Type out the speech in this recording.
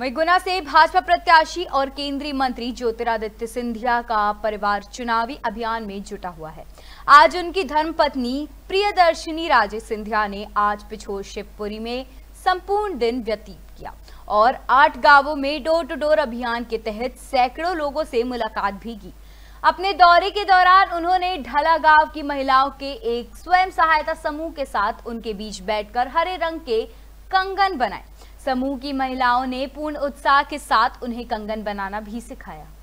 वही गुना से भाजपा प्रत्याशी और केंद्रीय मंत्री ज्योतिरादित्य सिंधिया का परिवार चुनावी अभियान में जुटा हुआ है आज उनकी धर्मपत्नी प्रियदर्शिनी राजे सिंधिया ने आज पिछोर शिवपुरी में संपूर्ण दिन व्यतीत किया और आठ गांवों में डोर टू डोर अभियान के तहत सैकड़ों लोगों से मुलाकात भी की अपने दौरे के दौरान उन्होंने ढला गांव की महिलाओं के एक स्वयं सहायता समूह के साथ उनके बीच बैठकर हरे रंग के कंगन बनाए समूह की महिलाओं ने पूर्ण उत्साह के साथ उन्हें कंगन बनाना भी सिखाया